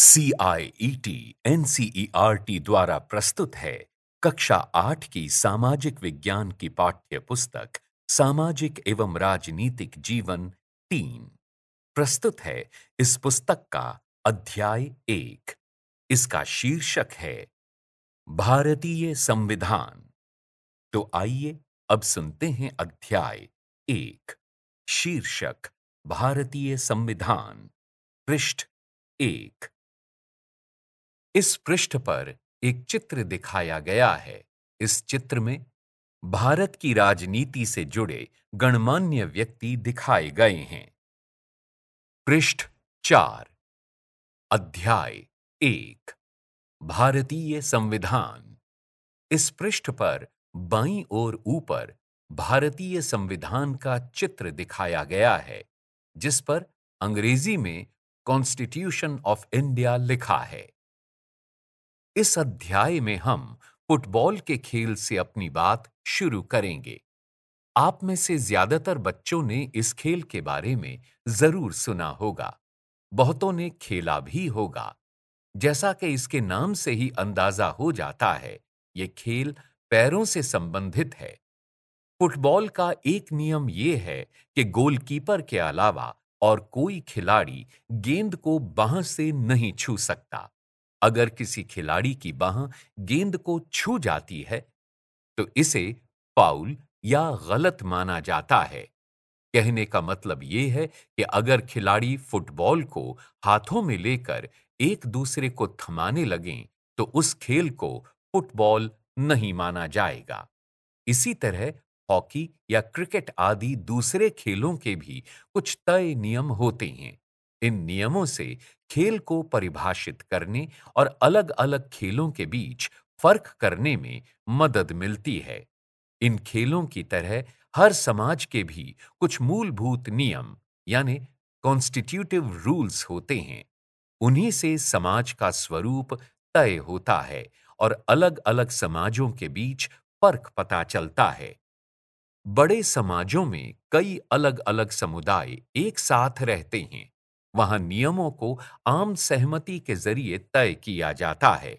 C I E T N C E R T द्वारा प्रस्तुत है कक्षा आठ की सामाजिक विज्ञान की पाठ्य पुस्तक सामाजिक एवं राजनीतिक जीवन तीन प्रस्तुत है इस पुस्तक का अध्याय एक इसका शीर्षक है भारतीय संविधान तो आइए अब सुनते हैं अध्याय एक शीर्षक भारतीय संविधान पृष्ठ एक इस पृष्ठ पर एक चित्र दिखाया गया है इस चित्र में भारत की राजनीति से जुड़े गणमान्य व्यक्ति दिखाए गए हैं पृष्ठ चार अध्याय एक भारतीय संविधान इस पृष्ठ पर बाई ओर ऊपर भारतीय संविधान का चित्र दिखाया गया है जिस पर अंग्रेजी में कॉन्स्टिट्यूशन ऑफ इंडिया लिखा है इस अध्याय में हम फुटबॉल के खेल से अपनी बात शुरू करेंगे आप में से ज्यादातर बच्चों ने इस खेल के बारे में जरूर सुना होगा बहुतों ने खेला भी होगा जैसा कि इसके नाम से ही अंदाजा हो जाता है ये खेल पैरों से संबंधित है फुटबॉल का एक नियम ये है कि गोलकीपर के अलावा और कोई खिलाड़ी गेंद को बाह से नहीं छू सकता अगर किसी खिलाड़ी की बाह गेंद को छू जाती है तो इसे फाउल या गलत माना जाता है कहने का मतलब यह है कि अगर खिलाड़ी फुटबॉल को हाथों में लेकर एक दूसरे को थमाने लगें तो उस खेल को फुटबॉल नहीं माना जाएगा इसी तरह हॉकी या क्रिकेट आदि दूसरे खेलों के भी कुछ तय नियम होते हैं इन नियमों से खेल को परिभाषित करने और अलग अलग खेलों के बीच फर्क करने में मदद मिलती है इन खेलों की तरह हर समाज के भी कुछ मूलभूत नियम यानी कॉन्स्टिट्यूटिव रूल्स होते हैं उन्हीं से समाज का स्वरूप तय होता है और अलग अलग समाजों के बीच फर्क पता चलता है बड़े समाजों में कई अलग अलग समुदाय एक साथ रहते हैं वहां नियमों को आम सहमति के जरिए तय किया जाता है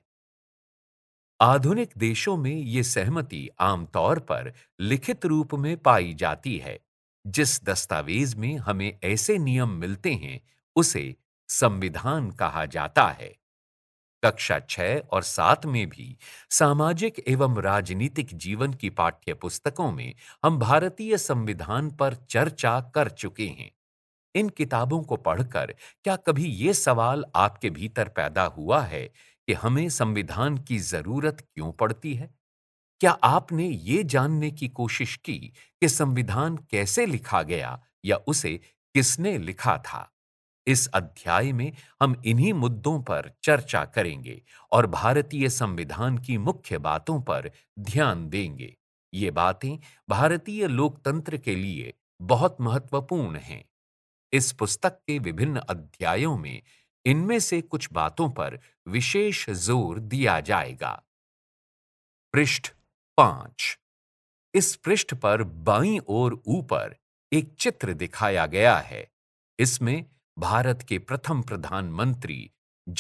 आधुनिक देशों में ये सहमति आमतौर पर लिखित रूप में पाई जाती है जिस दस्तावेज में हमें ऐसे नियम मिलते हैं उसे संविधान कहा जाता है कक्षा छह और सात में भी सामाजिक एवं राजनीतिक जीवन की पाठ्य पुस्तकों में हम भारतीय संविधान पर चर्चा कर चुके हैं इन किताबों को पढ़कर क्या कभी ये सवाल आपके भीतर पैदा हुआ है कि हमें संविधान की जरूरत क्यों पड़ती है क्या आपने ये जानने की कोशिश की कि संविधान कैसे लिखा गया या उसे किसने लिखा था इस अध्याय में हम इन्हीं मुद्दों पर चर्चा करेंगे और भारतीय संविधान की मुख्य बातों पर ध्यान देंगे ये बातें भारतीय लोकतंत्र के लिए बहुत महत्वपूर्ण हैं इस पुस्तक के विभिन्न अध्यायों में इनमें से कुछ बातों पर विशेष जोर दिया जाएगा पृष्ठ पांच इस पृष्ठ पर बाईं ओर ऊपर एक चित्र दिखाया गया है इसमें भारत के प्रथम प्रधानमंत्री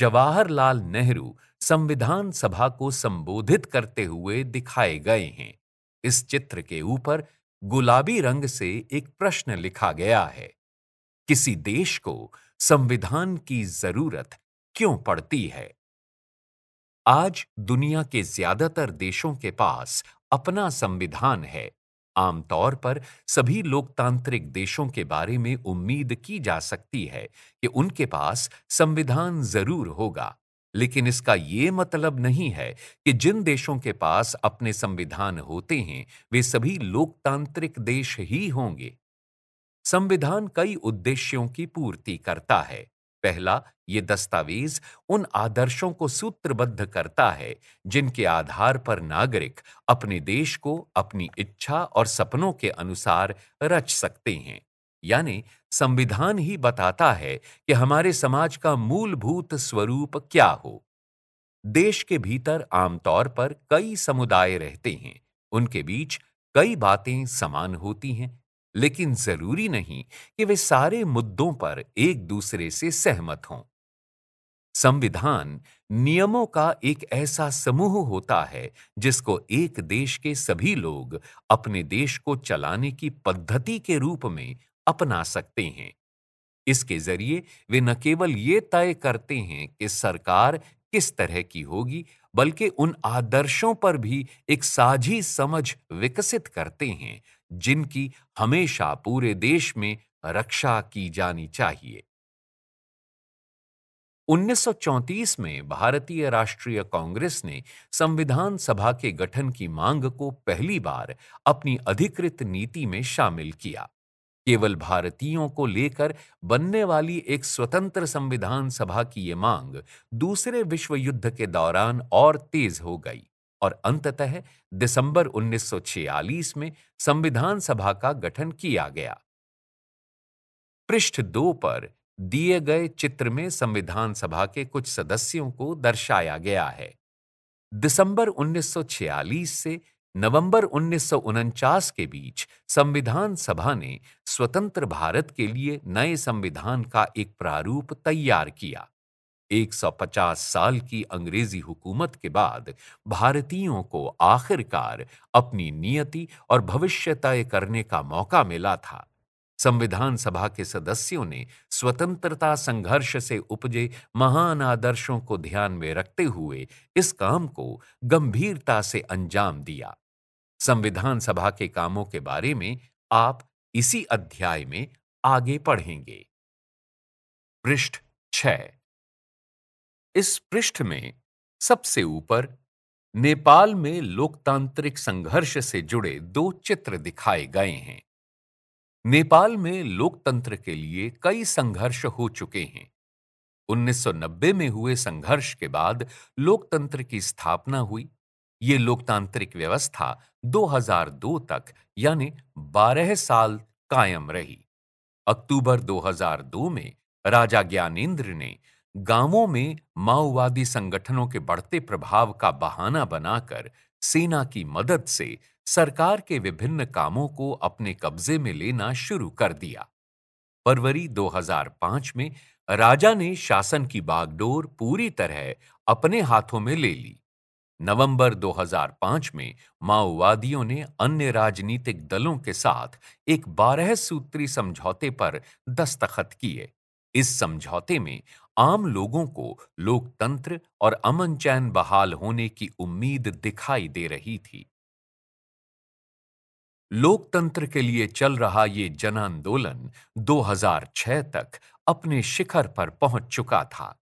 जवाहरलाल नेहरू संविधान सभा को संबोधित करते हुए दिखाए गए हैं इस चित्र के ऊपर गुलाबी रंग से एक प्रश्न लिखा गया है किसी देश को संविधान की जरूरत क्यों पड़ती है आज दुनिया के ज्यादातर देशों के पास अपना संविधान है आमतौर पर सभी लोकतांत्रिक देशों के बारे में उम्मीद की जा सकती है कि उनके पास संविधान जरूर होगा लेकिन इसका ये मतलब नहीं है कि जिन देशों के पास अपने संविधान होते हैं वे सभी लोकतांत्रिक देश ही होंगे संविधान कई उद्देश्यों की पूर्ति करता है पहला ये दस्तावेज उन आदर्शों को सूत्रबद्ध करता है जिनके आधार पर नागरिक अपने देश को अपनी इच्छा और सपनों के अनुसार रच सकते हैं यानी संविधान ही बताता है कि हमारे समाज का मूलभूत स्वरूप क्या हो देश के भीतर आमतौर पर कई समुदाय रहते हैं उनके बीच कई बातें समान होती हैं लेकिन जरूरी नहीं कि वे सारे मुद्दों पर एक दूसरे से सहमत हों संविधान नियमों का एक ऐसा समूह होता है जिसको एक देश के सभी लोग अपने देश को चलाने की पद्धति के रूप में अपना सकते हैं इसके जरिए वे न केवल ये तय करते हैं कि सरकार किस तरह की होगी बल्कि उन आदर्शों पर भी एक साझी समझ विकसित करते हैं जिनकी हमेशा पूरे देश में रक्षा की जानी चाहिए 1934 में भारतीय राष्ट्रीय कांग्रेस ने संविधान सभा के गठन की मांग को पहली बार अपनी अधिकृत नीति में शामिल किया केवल भारतीयों को लेकर बनने वाली एक स्वतंत्र संविधान सभा की यह मांग दूसरे विश्व युद्ध के दौरान और तेज हो गई और अंततः दिसंबर 1946 में संविधान सभा का गठन किया गया पृष्ठ दो पर दिए गए चित्र में संविधान सभा के कुछ सदस्यों को दर्शाया गया है दिसंबर 1946 से नवंबर उन्नीस के बीच संविधान सभा ने स्वतंत्र भारत के लिए नए संविधान का एक प्रारूप तैयार किया 150 साल की अंग्रेजी हुकूमत के बाद भारतीयों को आखिरकार अपनी नियति और भविष्य तय करने का मौका मिला था संविधान सभा के सदस्यों ने स्वतंत्रता संघर्ष से उपजे महान आदर्शों को ध्यान में रखते हुए इस काम को गंभीरता से अंजाम दिया संविधान सभा के कामों के बारे में आप इसी अध्याय में आगे पढ़ेंगे पृष्ठ छ इस पृष्ठ में सबसे ऊपर नेपाल में लोकतांत्रिक संघर्ष से जुड़े दो चित्र दिखाए गए हैं नेपाल में लोकतंत्र के लिए कई संघर्ष हो चुके हैं 1990 में हुए संघर्ष के बाद लोकतंत्र की स्थापना हुई ये लोकतांत्रिक व्यवस्था 2002 तक यानी 12 साल कायम रही अक्टूबर 2002 में राजा ज्ञानेन्द्र ने गांवों में माओवादी संगठनों के बढ़ते प्रभाव का बहाना बनाकर सेना की मदद से सरकार के विभिन्न कामों को अपने कब्जे में लेना शुरू कर दिया फरवरी 2005 में राजा ने शासन की बागडोर पूरी तरह अपने हाथों में ले ली नवंबर 2005 में माओवादियों ने अन्य राजनीतिक दलों के साथ एक बारह सूत्री समझौते पर दस्तखत किए इस समझौते में आम लोगों को लोकतंत्र और अमन चैन बहाल होने की उम्मीद दिखाई दे रही थी लोकतंत्र के लिए चल रहा ये जन आंदोलन 2006 तक अपने शिखर पर पहुंच चुका था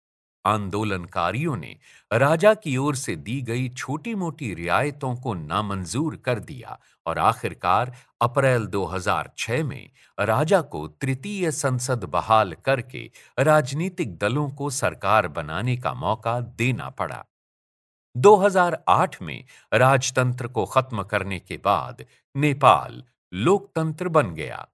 आंदोलनकारियों ने राजा की ओर से दी गई छोटी मोटी रियायतों को नामंजूर कर दिया और आखिरकार अप्रैल 2006 में राजा को तृतीय संसद बहाल करके राजनीतिक दलों को सरकार बनाने का मौका देना पड़ा 2008 में राजतंत्र को खत्म करने के बाद नेपाल लोकतंत्र बन गया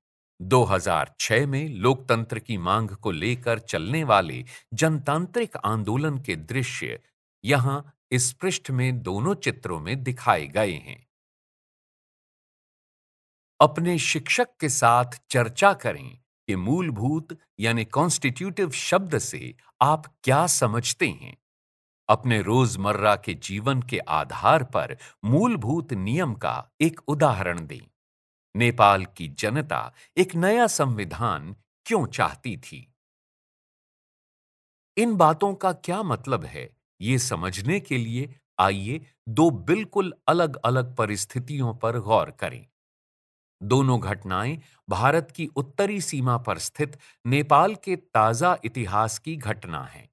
2006 में लोकतंत्र की मांग को लेकर चलने वाले जनतांत्रिक आंदोलन के दृश्य यहां इस पृष्ठ में दोनों चित्रों में दिखाए गए हैं अपने शिक्षक के साथ चर्चा करें कि मूलभूत यानी कॉन्स्टिट्यूटिव शब्द से आप क्या समझते हैं अपने रोजमर्रा के जीवन के आधार पर मूलभूत नियम का एक उदाहरण दें नेपाल की जनता एक नया संविधान क्यों चाहती थी इन बातों का क्या मतलब है ये समझने के लिए आइए दो बिल्कुल अलग अलग परिस्थितियों पर गौर करें दोनों घटनाएं भारत की उत्तरी सीमा पर स्थित नेपाल के ताजा इतिहास की घटना है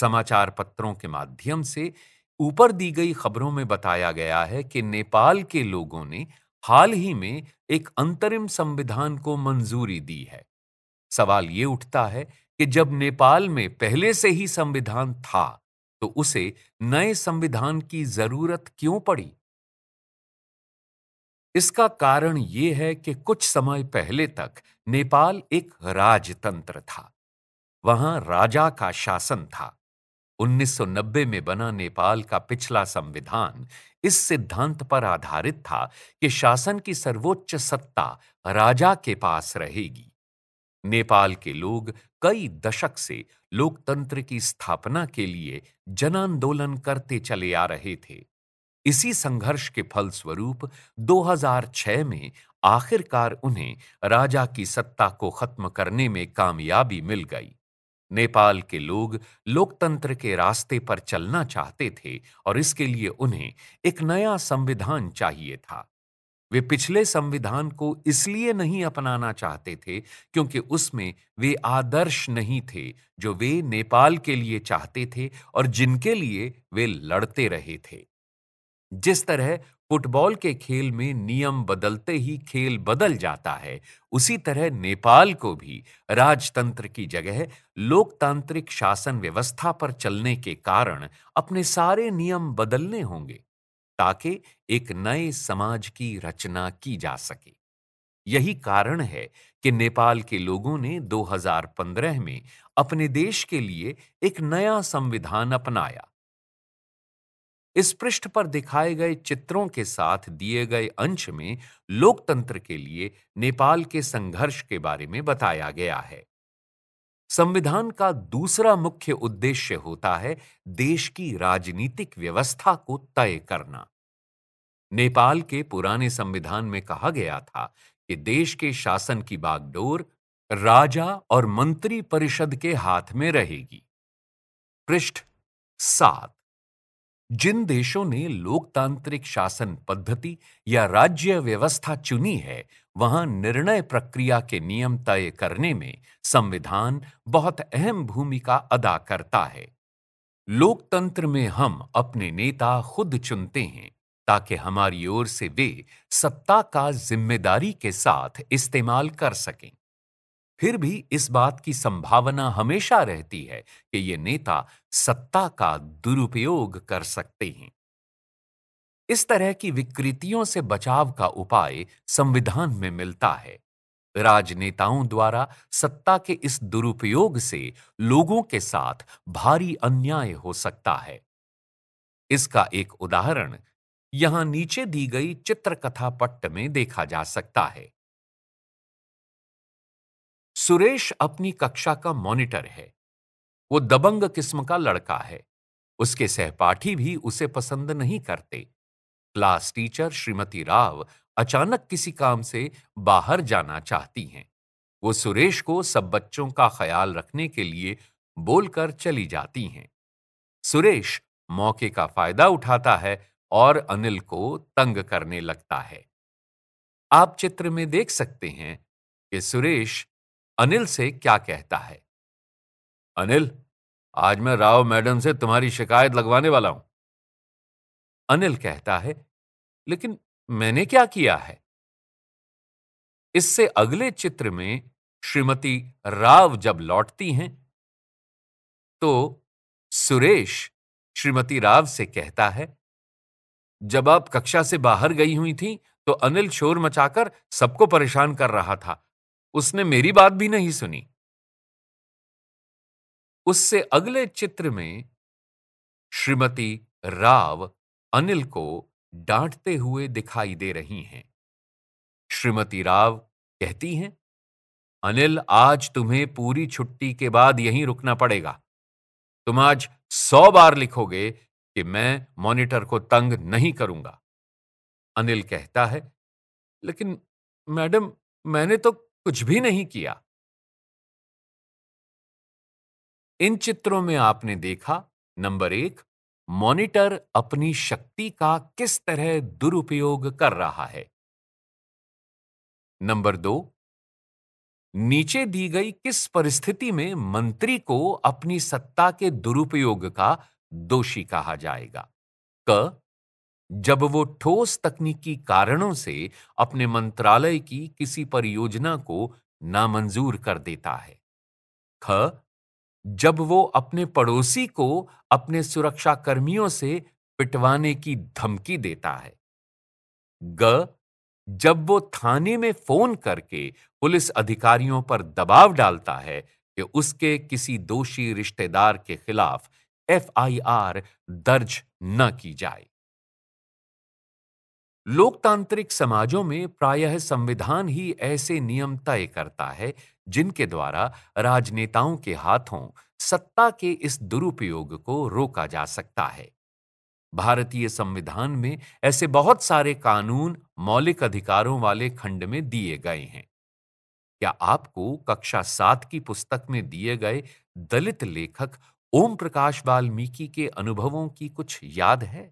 समाचार पत्रों के माध्यम से ऊपर दी गई खबरों में बताया गया है कि नेपाल के लोगों ने हाल ही में एक अंतरिम संविधान को मंजूरी दी है सवाल ये उठता है कि जब नेपाल में पहले से ही संविधान था तो उसे नए संविधान की जरूरत क्यों पड़ी इसका कारण ये है कि कुछ समय पहले तक नेपाल एक राजतंत्र था वहां राजा का शासन था 1990 में बना नेपाल का पिछला संविधान इस सिद्धांत पर आधारित था कि शासन की सर्वोच्च सत्ता राजा के पास रहेगी नेपाल के लोग कई दशक से लोकतंत्र की स्थापना के लिए जन आंदोलन करते चले आ रहे थे इसी संघर्ष के फलस्वरूप 2006 में आखिरकार उन्हें राजा की सत्ता को खत्म करने में कामयाबी मिल गई नेपाल के लोग लोकतंत्र के रास्ते पर चलना चाहते थे और इसके लिए उन्हें एक नया संविधान चाहिए था वे पिछले संविधान को इसलिए नहीं अपनाना चाहते थे क्योंकि उसमें वे आदर्श नहीं थे जो वे नेपाल के लिए चाहते थे और जिनके लिए वे लड़ते रहे थे जिस तरह फुटबॉल के खेल में नियम बदलते ही खेल बदल जाता है उसी तरह नेपाल को भी राजतंत्र की जगह लोकतांत्रिक शासन व्यवस्था पर चलने के कारण अपने सारे नियम बदलने होंगे ताकि एक नए समाज की रचना की जा सके यही कारण है कि नेपाल के लोगों ने 2015 में अपने देश के लिए एक नया संविधान अपनाया इस पृष्ठ पर दिखाए गए चित्रों के साथ दिए गए अंश में लोकतंत्र के लिए नेपाल के संघर्ष के बारे में बताया गया है संविधान का दूसरा मुख्य उद्देश्य होता है देश की राजनीतिक व्यवस्था को तय करना नेपाल के पुराने संविधान में कहा गया था कि देश के शासन की बागडोर राजा और मंत्री परिषद के हाथ में रहेगी पृष्ठ सात जिन देशों ने लोकतांत्रिक शासन पद्धति या राज्य व्यवस्था चुनी है वहां निर्णय प्रक्रिया के नियम तय करने में संविधान बहुत अहम भूमिका अदा करता है लोकतंत्र में हम अपने नेता खुद चुनते हैं ताकि हमारी ओर से वे सत्ता का जिम्मेदारी के साथ इस्तेमाल कर सकें फिर भी इस बात की संभावना हमेशा रहती है कि ये नेता सत्ता का दुरुपयोग कर सकते हैं इस तरह की विकृतियों से बचाव का उपाय संविधान में मिलता है राजनेताओं द्वारा सत्ता के इस दुरुपयोग से लोगों के साथ भारी अन्याय हो सकता है इसका एक उदाहरण यहां नीचे दी गई चित्रकथा पट्ट में देखा जा सकता है सुरेश अपनी कक्षा का मॉनिटर है वो दबंग किस्म का लड़का है उसके सहपाठी भी उसे पसंद नहीं करते क्लास टीचर श्रीमती राव अचानक किसी काम से बाहर जाना चाहती हैं वो सुरेश को सब बच्चों का ख्याल रखने के लिए बोलकर चली जाती हैं सुरेश मौके का फायदा उठाता है और अनिल को तंग करने लगता है आप चित्र में देख सकते हैं कि सुरेश अनिल से क्या कहता है अनिल आज मैं राव मैडम से तुम्हारी शिकायत लगवाने वाला हूं अनिल कहता है लेकिन मैंने क्या किया है इससे अगले चित्र में श्रीमती राव जब लौटती हैं तो सुरेश श्रीमती राव से कहता है जब आप कक्षा से बाहर गई हुई थी तो अनिल शोर मचाकर सबको परेशान कर रहा था उसने मेरी बात भी नहीं सुनी उससे अगले चित्र में श्रीमती राव अनिल को डांटते हुए दिखाई दे रही हैं श्रीमती राव कहती हैं अनिल आज तुम्हें पूरी छुट्टी के बाद यहीं रुकना पड़ेगा तुम आज सौ बार लिखोगे कि मैं मॉनिटर को तंग नहीं करूंगा अनिल कहता है लेकिन मैडम मैंने तो कुछ भी नहीं किया इन चित्रों में आपने देखा नंबर एक मॉनिटर अपनी शक्ति का किस तरह दुरुपयोग कर रहा है नंबर दो नीचे दी गई किस परिस्थिति में मंत्री को अपनी सत्ता के दुरुपयोग का दोषी कहा जाएगा क जब वो ठोस तकनीकी कारणों से अपने मंत्रालय की किसी परियोजना को नामंजूर कर देता है ख जब वो अपने पड़ोसी को अपने सुरक्षाकर्मियों से पिटवाने की धमकी देता है ग जब वो थाने में फोन करके पुलिस अधिकारियों पर दबाव डालता है कि उसके किसी दोषी रिश्तेदार के खिलाफ एफआईआर दर्ज न की जाए लोकतांत्रिक समाजों में प्रायः संविधान ही ऐसे नियम तय करता है जिनके द्वारा राजनेताओं के हाथों सत्ता के इस दुरुपयोग को रोका जा सकता है भारतीय संविधान में ऐसे बहुत सारे कानून मौलिक अधिकारों वाले खंड में दिए गए हैं क्या आपको कक्षा सात की पुस्तक में दिए गए दलित लेखक ओम प्रकाश वाल्मीकि के अनुभवों की कुछ याद है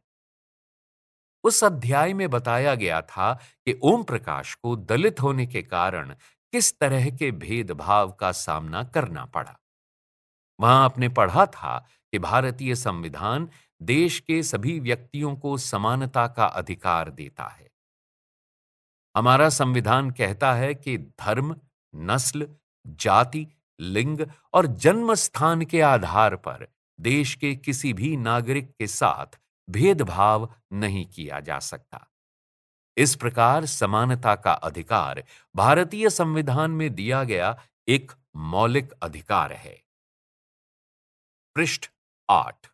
उस अध्याय में बताया गया था कि ओम प्रकाश को दलित होने के कारण किस तरह के भेदभाव का सामना करना पड़ा वहां आपने पढ़ा था कि भारतीय संविधान देश के सभी व्यक्तियों को समानता का अधिकार देता है हमारा संविधान कहता है कि धर्म नस्ल जाति लिंग और जन्म स्थान के आधार पर देश के किसी भी नागरिक के साथ भेदभाव नहीं किया जा सकता इस प्रकार समानता का अधिकार भारतीय संविधान में दिया गया एक मौलिक अधिकार है पृष्ठ आठ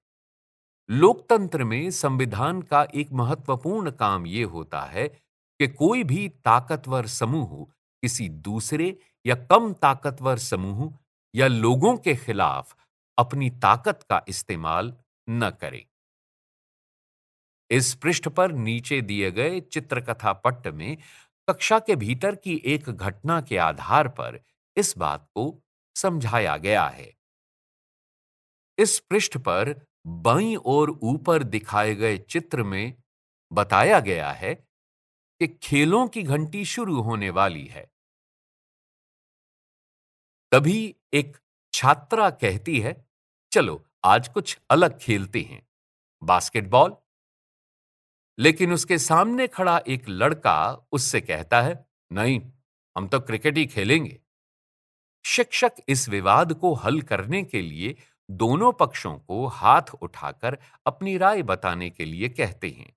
लोकतंत्र में संविधान का एक महत्वपूर्ण काम यह होता है कि कोई भी ताकतवर समूह किसी दूसरे या कम ताकतवर समूह या लोगों के खिलाफ अपनी ताकत का इस्तेमाल न करे इस पृष्ठ पर नीचे दिए गए चित्रकथा पट्ट में कक्षा के भीतर की एक घटना के आधार पर इस बात को समझाया गया है इस पृष्ठ पर बाईं ओर ऊपर दिखाए गए चित्र में बताया गया है कि खेलों की घंटी शुरू होने वाली है तभी एक छात्रा कहती है चलो आज कुछ अलग खेलते हैं बास्केटबॉल लेकिन उसके सामने खड़ा एक लड़का उससे कहता है नहीं हम तो क्रिकेट ही खेलेंगे शिक्षक इस विवाद को हल करने के लिए दोनों पक्षों को हाथ उठाकर अपनी राय बताने के लिए कहते हैं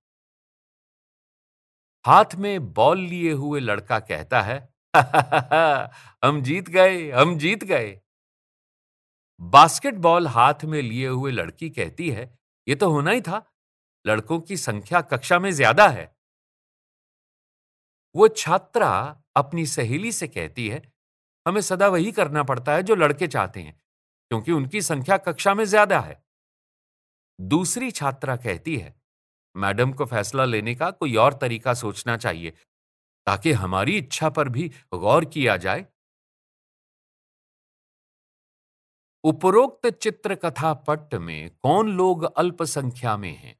हाथ में बॉल लिए हुए लड़का कहता है हम जीत गए हम जीत गए बास्केटबॉल हाथ में लिए हुए लड़की कहती है यह तो होना ही था लड़कों की संख्या कक्षा में ज्यादा है वो छात्रा अपनी सहेली से कहती है हमें सदा वही करना पड़ता है जो लड़के चाहते हैं क्योंकि उनकी संख्या कक्षा में ज्यादा है दूसरी छात्रा कहती है मैडम को फैसला लेने का कोई और तरीका सोचना चाहिए ताकि हमारी इच्छा पर भी गौर किया जाए उपरोक्त चित्रकथा पट्ट में कौन लोग अल्पसंख्या में हैं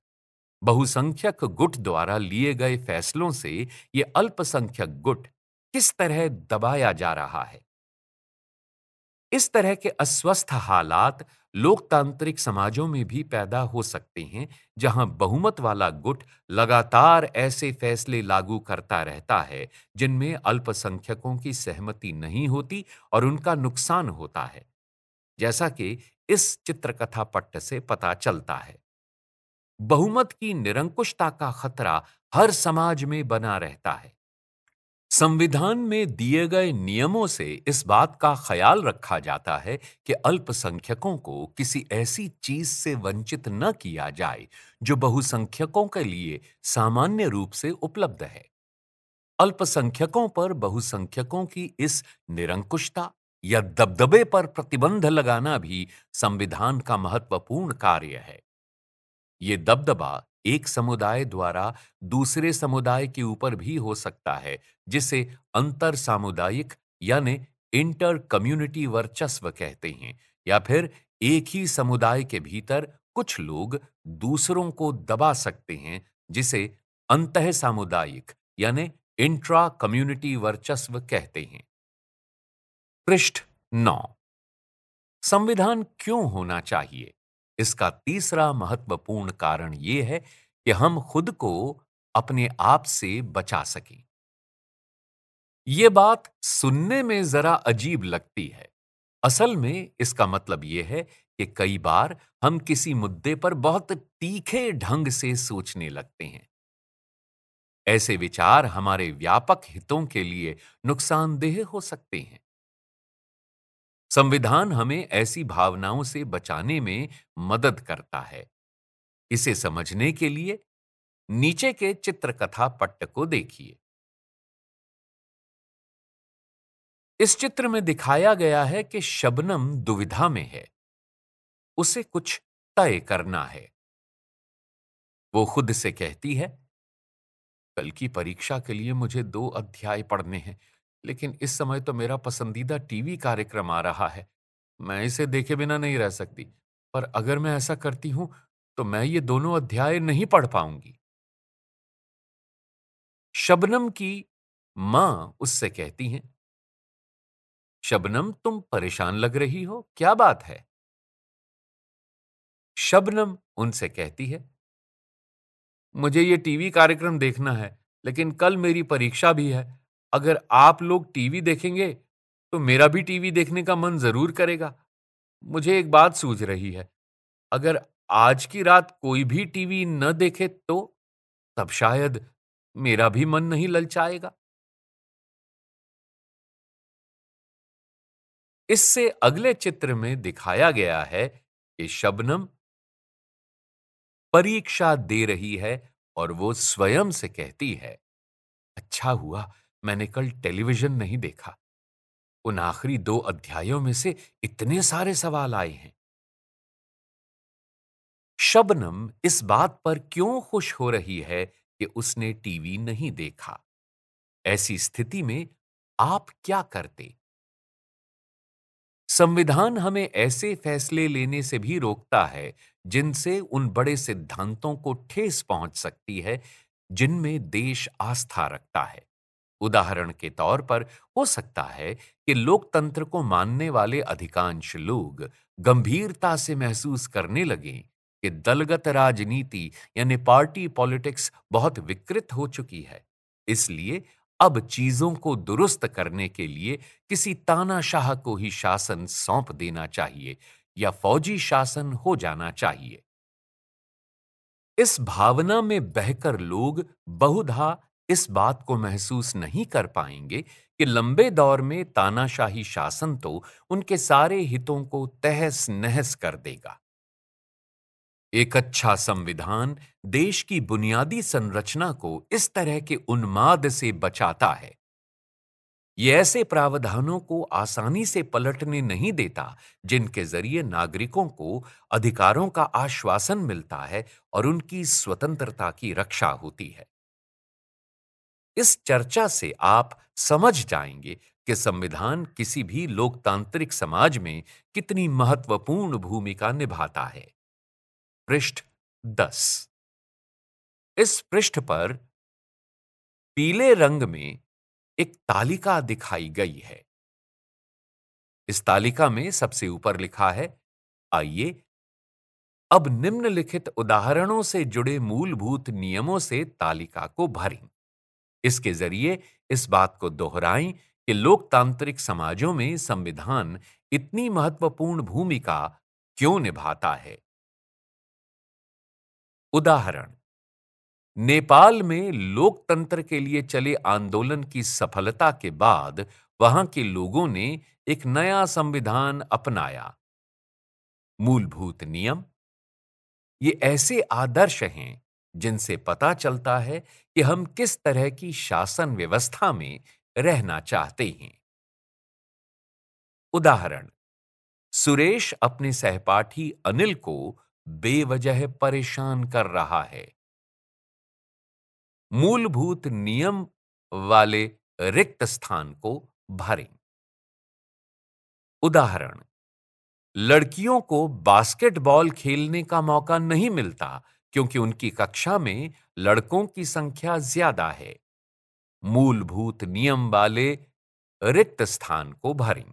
बहुसंख्यक गुट द्वारा लिए गए फैसलों से ये अल्पसंख्यक गुट किस तरह दबाया जा रहा है इस तरह के अस्वस्थ हालात लोकतांत्रिक समाजों में भी पैदा हो सकते हैं जहां बहुमत वाला गुट लगातार ऐसे फैसले लागू करता रहता है जिनमें अल्पसंख्यकों की सहमति नहीं होती और उनका नुकसान होता है जैसा कि इस चित्रकथा पट्ट से पता चलता है बहुमत की निरंकुशता का खतरा हर समाज में बना रहता है संविधान में दिए गए नियमों से इस बात का ख्याल रखा जाता है कि अल्पसंख्यकों को किसी ऐसी चीज से वंचित न किया जाए जो बहुसंख्यकों के लिए सामान्य रूप से उपलब्ध है अल्पसंख्यकों पर बहुसंख्यकों की इस निरंकुशता या दबदबे पर प्रतिबंध लगाना भी संविधान का महत्वपूर्ण कार्य है ये दबदबा एक समुदाय द्वारा दूसरे समुदाय के ऊपर भी हो सकता है जिसे अंतर सामुदायिक यानी इंटर कम्युनिटी वर्चस्व कहते हैं या फिर एक ही समुदाय के भीतर कुछ लोग दूसरों को दबा सकते हैं जिसे अंत सामुदायिक यानी इंट्रा कम्युनिटी वर्चस्व कहते हैं पृष्ठ नौ संविधान क्यों होना चाहिए इसका तीसरा महत्वपूर्ण कारण यह है कि हम खुद को अपने आप से बचा सकें ये बात सुनने में जरा अजीब लगती है असल में इसका मतलब यह है कि कई बार हम किसी मुद्दे पर बहुत तीखे ढंग से सोचने लगते हैं ऐसे विचार हमारे व्यापक हितों के लिए नुकसानदेह हो सकते हैं संविधान हमें ऐसी भावनाओं से बचाने में मदद करता है इसे समझने के लिए नीचे के चित्रकथा पट्ट को देखिए इस चित्र में दिखाया गया है कि शबनम दुविधा में है उसे कुछ तय करना है वो खुद से कहती है कल की परीक्षा के लिए मुझे दो अध्याय पढ़ने हैं लेकिन इस समय तो मेरा पसंदीदा टीवी कार्यक्रम आ रहा है मैं इसे देखे बिना नहीं रह सकती पर अगर मैं ऐसा करती हूं तो मैं ये दोनों अध्याय नहीं पढ़ पाऊंगी शबनम की मां उससे कहती हैं शबनम तुम परेशान लग रही हो क्या बात है शबनम उनसे कहती है मुझे ये टीवी कार्यक्रम देखना है लेकिन कल मेरी परीक्षा भी है अगर आप लोग टीवी देखेंगे तो मेरा भी टीवी देखने का मन जरूर करेगा मुझे एक बात सूझ रही है अगर आज की रात कोई भी टीवी न देखे तो तब शायद मेरा भी मन नहीं ललचाएगा इससे अगले चित्र में दिखाया गया है कि शबनम परीक्षा दे रही है और वो स्वयं से कहती है अच्छा हुआ मैंने कल टेलीविजन नहीं देखा उन आखिरी दो अध्यायों में से इतने सारे सवाल आए हैं शबनम इस बात पर क्यों खुश हो रही है कि उसने टीवी नहीं देखा ऐसी स्थिति में आप क्या करते संविधान हमें ऐसे फैसले लेने से भी रोकता है जिनसे उन बड़े सिद्धांतों को ठेस पहुंच सकती है जिनमें देश आस्था रखता है उदाहरण के तौर पर हो सकता है कि लोकतंत्र को मानने वाले अधिकांश लोग गंभीरता से महसूस करने लगे कि दलगत राजनीति यानी पार्टी पॉलिटिक्स बहुत विकृत हो चुकी है इसलिए अब चीजों को दुरुस्त करने के लिए किसी तानाशाह को ही शासन सौंप देना चाहिए या फौजी शासन हो जाना चाहिए इस भावना में बहकर लोग बहुधा इस बात को महसूस नहीं कर पाएंगे कि लंबे दौर में तानाशाही शासन तो उनके सारे हितों को तहस नहस कर देगा एक अच्छा संविधान देश की बुनियादी संरचना को इस तरह के उन्माद से बचाता है ये ऐसे प्रावधानों को आसानी से पलटने नहीं देता जिनके जरिए नागरिकों को अधिकारों का आश्वासन मिलता है और उनकी स्वतंत्रता की रक्षा होती है इस चर्चा से आप समझ जाएंगे कि संविधान किसी भी लोकतांत्रिक समाज में कितनी महत्वपूर्ण भूमिका निभाता है पृष्ठ दस इस पृष्ठ पर पीले रंग में एक तालिका दिखाई गई है इस तालिका में सबसे ऊपर लिखा है आइए अब निम्नलिखित उदाहरणों से जुड़े मूलभूत नियमों से तालिका को भरें इसके जरिए इस बात को दोहराएं कि लोकतांत्रिक समाजों में संविधान इतनी महत्वपूर्ण भूमिका क्यों निभाता है उदाहरण नेपाल में लोकतंत्र के लिए चले आंदोलन की सफलता के बाद वहां के लोगों ने एक नया संविधान अपनाया मूलभूत नियम ये ऐसे आदर्श हैं जिनसे पता चलता है कि हम किस तरह की शासन व्यवस्था में रहना चाहते हैं उदाहरण सुरेश अपने सहपाठी अनिल को बेवजह परेशान कर रहा है मूलभूत नियम वाले रिक्त स्थान को भरें उदाहरण लड़कियों को बास्केटबॉल खेलने का मौका नहीं मिलता क्योंकि उनकी कक्षा में लड़कों की संख्या ज्यादा है मूलभूत नियम वाले रिक्त स्थान को भरें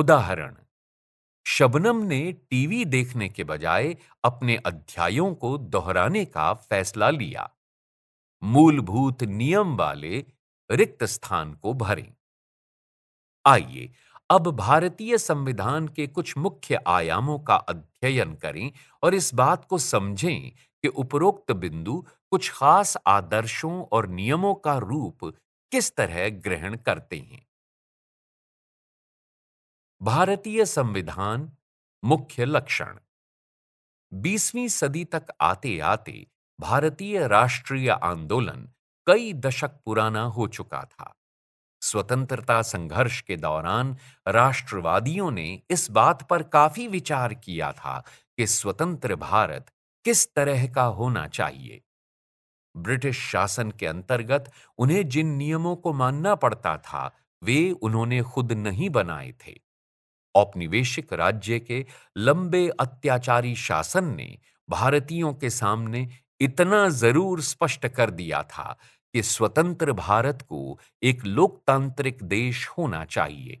उदाहरण शबनम ने टीवी देखने के बजाय अपने अध्यायों को दोहराने का फैसला लिया मूलभूत नियम वाले रिक्त स्थान को भरें आइए अब भारतीय संविधान के कुछ मुख्य आयामों का अध्ययन करें और इस बात को समझें कि उपरोक्त बिंदु कुछ खास आदर्शों और नियमों का रूप किस तरह ग्रहण करते हैं भारतीय संविधान मुख्य लक्षण बीसवीं सदी तक आते आते भारतीय राष्ट्रीय आंदोलन कई दशक पुराना हो चुका था स्वतंत्रता संघर्ष के दौरान राष्ट्रवादियों ने इस बात पर काफी विचार किया था कि स्वतंत्र भारत किस तरह का होना चाहिए ब्रिटिश शासन के अंतर्गत उन्हें जिन नियमों को मानना पड़ता था वे उन्होंने खुद नहीं बनाए थे औपनिवेशिक राज्य के लंबे अत्याचारी शासन ने भारतीयों के सामने इतना जरूर स्पष्ट कर दिया था कि स्वतंत्र भारत को एक लोकतांत्रिक देश होना चाहिए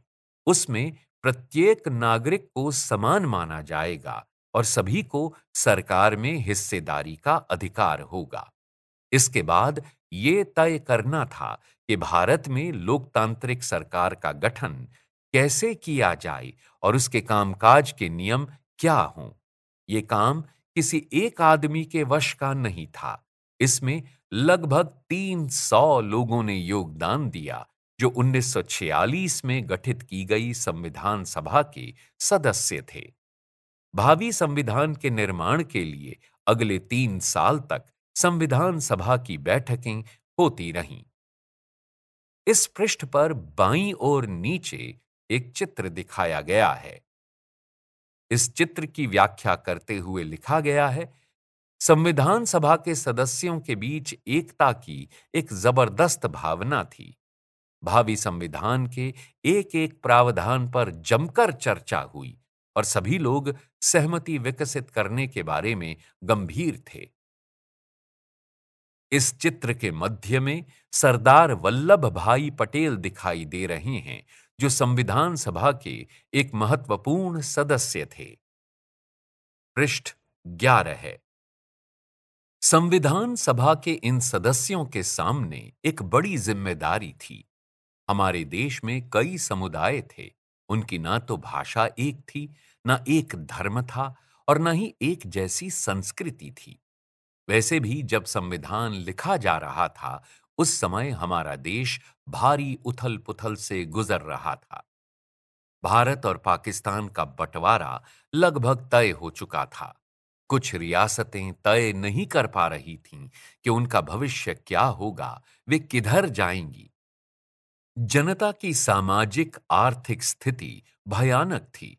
उसमें प्रत्येक नागरिक को समान माना जाएगा और सभी को सरकार में हिस्सेदारी का अधिकार होगा इसके बाद ये तय करना था कि भारत में लोकतांत्रिक सरकार का गठन कैसे किया जाए और उसके कामकाज के नियम क्या हों ये काम किसी एक आदमी के वश का नहीं था इसमें लगभग 300 लोगों ने योगदान दिया जो 1946 में गठित की गई संविधान सभा के सदस्य थे भावी संविधान के निर्माण के लिए अगले तीन साल तक संविधान सभा की बैठकें होती रहीं इस पृष्ठ पर बाईं ओर नीचे एक चित्र दिखाया गया है इस चित्र की व्याख्या करते हुए लिखा गया है संविधान सभा के सदस्यों के बीच एकता की एक जबरदस्त भावना थी भावी संविधान के एक एक प्रावधान पर जमकर चर्चा हुई और सभी लोग सहमति विकसित करने के बारे में गंभीर थे इस चित्र के मध्य में सरदार वल्लभ भाई पटेल दिखाई दे रहे हैं जो संविधान सभा के एक महत्वपूर्ण सदस्य थे पृष्ठ ग्यारह है संविधान सभा के इन सदस्यों के सामने एक बड़ी जिम्मेदारी थी हमारे देश में कई समुदाय थे उनकी ना तो भाषा एक थी ना एक धर्म था और न ही एक जैसी संस्कृति थी वैसे भी जब संविधान लिखा जा रहा था उस समय हमारा देश भारी उथल पुथल से गुजर रहा था भारत और पाकिस्तान का बंटवारा लगभग तय हो चुका था कुछ रियासतें तय नहीं कर पा रही थीं कि उनका भविष्य क्या होगा वे किधर जाएंगी जनता की सामाजिक आर्थिक स्थिति भयानक थी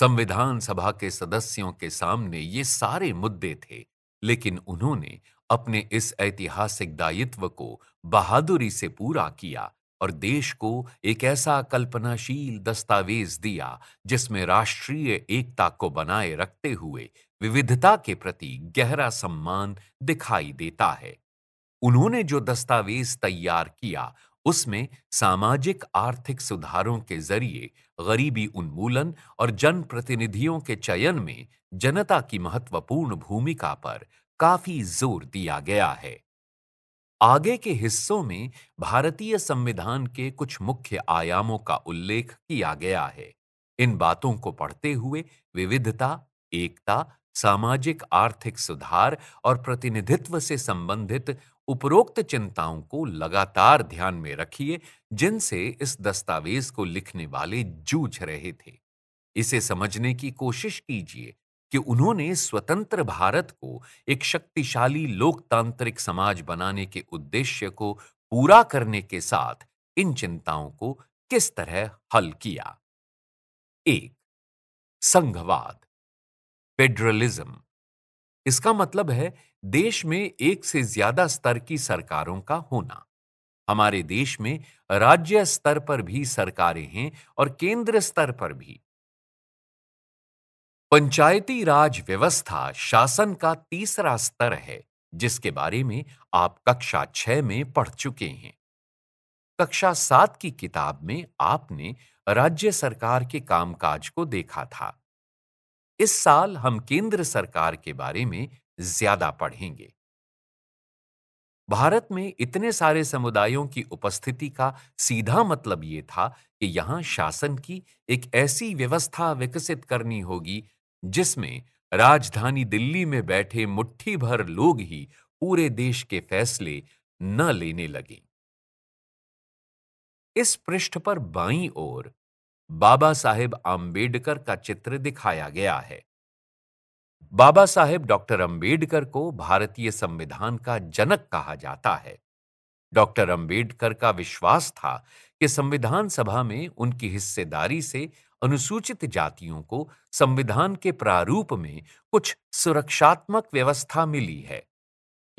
संविधान सभा के सदस्यों के सामने ये सारे मुद्दे थे लेकिन उन्होंने अपने इस ऐतिहासिक दायित्व को बहादुरी से पूरा किया और देश को एक ऐसा कल्पनाशील दस्तावेज दिया जिसमें राष्ट्रीय एकता को बनाए रखते हुए विविधता के प्रति गहरा सम्मान दिखाई देता है उन्होंने जो दस्तावेज तैयार किया उसमें सामाजिक आर्थिक सुधारों के जरिए गरीबी उन्मूलन और जनप्रतिनिधियों के चयन में जनता की महत्वपूर्ण भूमिका पर काफी जोर दिया गया है आगे के हिस्सों में भारतीय संविधान के कुछ मुख्य आयामों का उल्लेख किया गया है इन बातों को पढ़ते हुए विविधता एकता सामाजिक आर्थिक सुधार और प्रतिनिधित्व से संबंधित उपरोक्त चिंताओं को लगातार ध्यान में रखिए जिनसे इस दस्तावेज को लिखने वाले जूझ रहे थे इसे समझने की कोशिश कीजिए कि उन्होंने स्वतंत्र भारत को एक शक्तिशाली लोकतांत्रिक समाज बनाने के उद्देश्य को पूरा करने के साथ इन चिंताओं को किस तरह हल किया एक संघवाद फेडरलिज्म इसका मतलब है देश में एक से ज्यादा स्तर की सरकारों का होना हमारे देश में राज्य स्तर पर भी सरकारें हैं और केंद्र स्तर पर भी पंचायती राज व्यवस्था शासन का तीसरा स्तर है जिसके बारे में आप कक्षा छह में पढ़ चुके हैं कक्षा सात की किताब में आपने राज्य सरकार के कामकाज को देखा था इस साल हम केंद्र सरकार के बारे में ज्यादा पढ़ेंगे भारत में इतने सारे समुदायों की उपस्थिति का सीधा मतलब ये था कि यहां शासन की एक ऐसी व्यवस्था विकसित करनी होगी जिसमें राजधानी दिल्ली में बैठे मुट्ठी भर लोग ही पूरे देश के फैसले न लेने लगे इस पृष्ठ पर बाईं ओर बाबा साहेब आम्बेडकर का चित्र दिखाया गया है बाबा साहेब डॉक्टर अंबेडकर को भारतीय संविधान का जनक कहा जाता है डॉक्टर अंबेडकर का विश्वास था कि संविधान सभा में उनकी हिस्सेदारी से अनुसूचित जातियों को संविधान के प्रारूप में कुछ सुरक्षात्मक व्यवस्था मिली है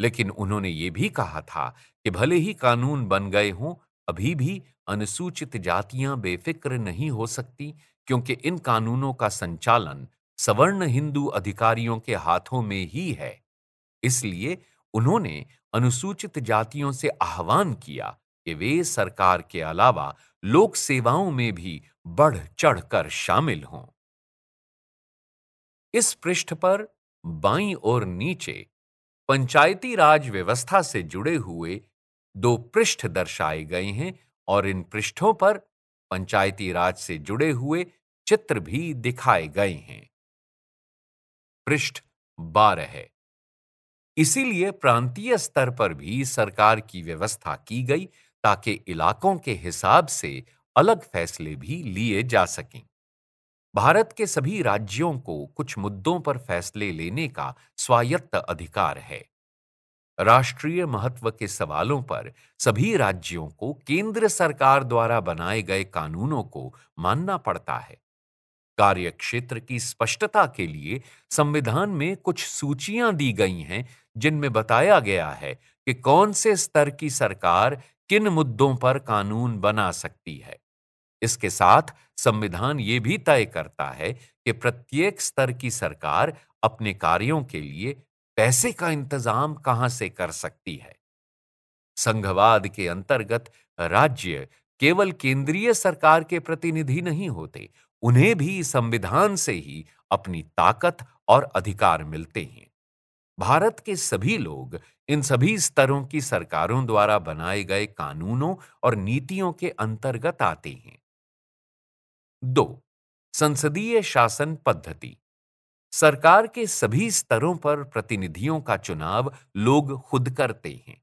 लेकिन उन्होंने ये भी कहा था कि भले ही कानून बन गए हों अभी भी अनुसूचित जातियां बेफिक्र नहीं हो सकती क्योंकि इन कानूनों का संचालन सवर्ण हिंदू अधिकारियों के हाथों में ही है इसलिए उन्होंने अनुसूचित जातियों से आह्वान किया कि वे सरकार के अलावा लोक सेवाओं में भी बढ़ चढ़कर शामिल हों इस पृष्ठ पर बाई और नीचे पंचायती राज व्यवस्था से जुड़े हुए दो पृष्ठ दर्शाए गए हैं और इन पृष्ठों पर पंचायती राज से जुड़े हुए चित्र भी दिखाए गए हैं पृष्ठ बारह है इसीलिए प्रांतीय स्तर पर भी सरकार की व्यवस्था की गई ताकि इलाकों के हिसाब से अलग फैसले भी लिए जा सकें भारत के सभी राज्यों को कुछ मुद्दों पर फैसले लेने का स्वायत्त अधिकार है राष्ट्रीय महत्व के सवालों पर सभी राज्यों को केंद्र सरकार द्वारा बनाए गए कानूनों को मानना पड़ता है कार्य क्षेत्र की स्पष्टता के लिए संविधान में कुछ सूचियां दी गई हैं जिनमें बताया गया है कि कौन से स्तर की सरकार किन मुद्दों पर कानून बना सकती है इसके साथ संविधान ये भी तय करता है कि प्रत्येक स्तर की सरकार अपने कार्यों के लिए पैसे का इंतजाम कहां से कर सकती है संघवाद के अंतर्गत राज्य केवल केंद्रीय सरकार के प्रतिनिधि नहीं होते उन्हें भी संविधान से ही अपनी ताकत और अधिकार मिलते हैं भारत के सभी लोग इन सभी स्तरों की सरकारों द्वारा बनाए गए कानूनों और नीतियों के अंतर्गत आते हैं दो संसदीय शासन पद्धति सरकार के सभी स्तरों पर प्रतिनिधियों का चुनाव लोग खुद करते हैं